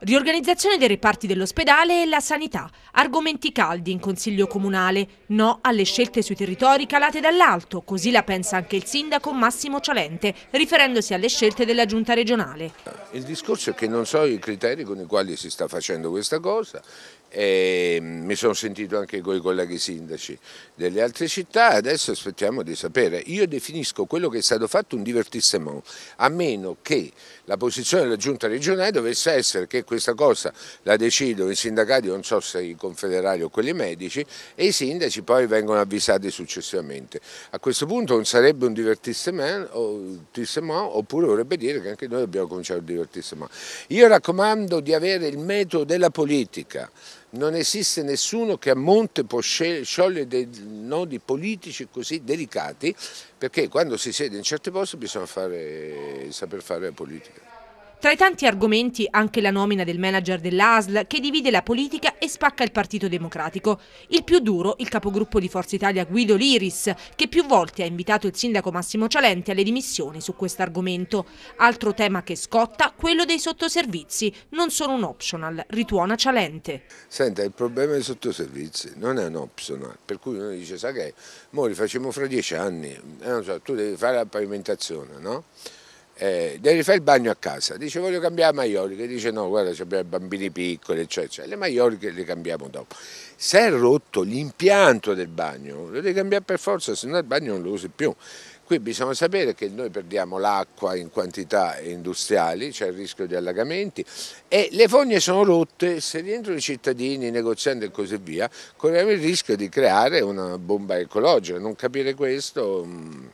Riorganizzazione dei reparti dell'ospedale e la sanità, argomenti caldi in Consiglio Comunale, no alle scelte sui territori calate dall'alto, così la pensa anche il sindaco Massimo Cialente, riferendosi alle scelte della Giunta regionale. Il discorso è che non so i criteri con i quali si sta facendo questa cosa, e mi sono sentito anche con i colleghi sindaci delle altre città, adesso aspettiamo di sapere. Io definisco quello che è stato fatto un divertissement, a meno che la posizione della giunta regionale dovesse essere che questa cosa la decidono i sindacati, non so se i confederali o quelli medici, e i sindaci poi vengono avvisati successivamente. A questo punto non sarebbe un divertissement, oppure vorrebbe dire che anche noi dobbiamo cominciare a divertirsi altissimo. Io raccomando di avere il metodo della politica. Non esiste nessuno che a monte può sciogliere dei nodi politici così delicati, perché quando si siede in certi posti bisogna fare, saper fare la politica. Tra i tanti argomenti anche la nomina del manager dell'ASL che divide la politica e spacca il Partito Democratico. Il più duro, il capogruppo di Forza Italia Guido Liris, che più volte ha invitato il sindaco Massimo Cialenti alle dimissioni su questo argomento. Altro tema che scotta, quello dei sottoservizi. Non sono un optional, rituona Cialente. Senta, il problema dei sottoservizi non è un optional, per cui uno dice, sai che, mo li facciamo fra dieci anni, eh, so, tu devi fare la pavimentazione, no? eh, devi fare il bagno a casa, dice voglio cambiare le maioliche, dice no guarda abbiamo bambini piccoli eccetera, cioè, le maioliche le cambiamo dopo. Se è rotto l'impianto del bagno, lo devi cambiare per forza, se no il bagno non lo usi più. Qui bisogna sapere che noi perdiamo l'acqua in quantità industriali, c'è il rischio di allagamenti e le fogne sono rotte, se rientrano i cittadini, i negozianti e così via, corriamo il rischio di creare una bomba ecologica, non capire questo. Mm.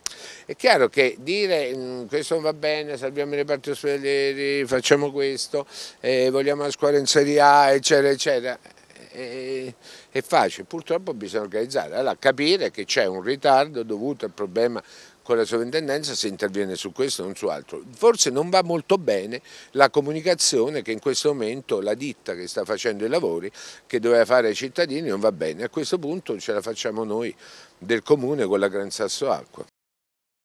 È chiaro che dire mm, questo non va bene, salviamo i reparti ospedalieri, facciamo questo, eh, vogliamo la scuola in Serie A, eccetera, eccetera, è facile, purtroppo bisogna organizzare, allora capire che c'è un ritardo dovuto al problema con la sovrintendenza se interviene su questo non su altro. Forse non va molto bene la comunicazione che in questo momento la ditta che sta facendo i lavori, che doveva fare ai cittadini, non va bene. A questo punto ce la facciamo noi del comune con la Gran Sasso Acqua.